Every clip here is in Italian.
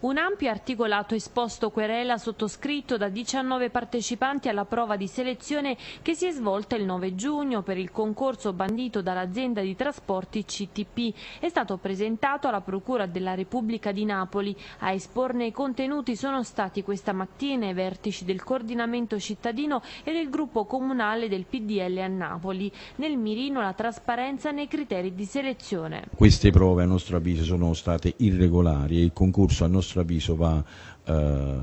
Un ampio articolato esposto querela sottoscritto da 19 partecipanti alla prova di selezione che si è svolta il 9 giugno per il concorso bandito dall'azienda di trasporti CTP è stato presentato alla Procura della Repubblica di Napoli. A esporne i contenuti sono stati questa mattina i vertici del coordinamento cittadino e del gruppo comunale del PDL a Napoli. Nel mirino la trasparenza nei criteri di selezione. Queste prove a nostro avviso sono state irregolari e il concorso a nostro nostro avviso va eh,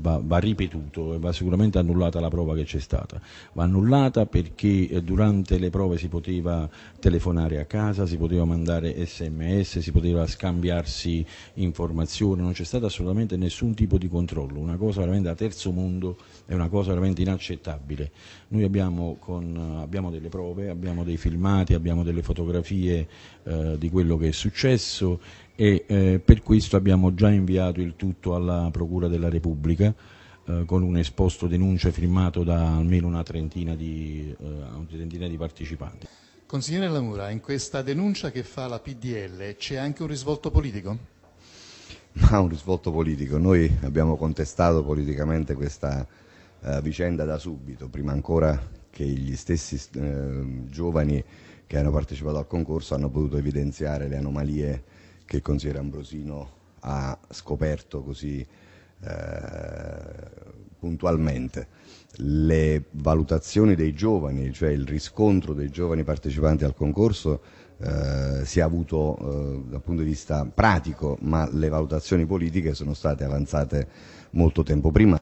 va, va, ripetuto e va sicuramente annullata la prova che c'è stata. Va annullata perché eh, durante le prove si poteva telefonare a casa, si poteva mandare sms, si poteva scambiarsi informazioni, non c'è stato assolutamente nessun tipo di controllo, una cosa veramente a terzo mondo è una cosa veramente inaccettabile. Noi abbiamo, con, eh, abbiamo delle prove, abbiamo dei filmati, abbiamo delle fotografie eh, di quello che è successo e eh, per questo abbiamo già inviato il tutto rivolto alla Procura della Repubblica eh, con un esposto denuncia firmato da almeno una trentina di, eh, una trentina di partecipanti. Consigliere Lamura, in questa denuncia che fa la PDL c'è anche un risvolto politico? ma un risvolto politico. Noi abbiamo contestato politicamente questa uh, vicenda da subito, prima ancora che gli stessi uh, giovani che hanno partecipato al concorso hanno potuto evidenziare le anomalie che il consigliere Ambrosino ha ha scoperto così eh, puntualmente. Le valutazioni dei giovani, cioè il riscontro dei giovani partecipanti al concorso, eh, si è avuto eh, dal punto di vista pratico, ma le valutazioni politiche sono state avanzate molto tempo prima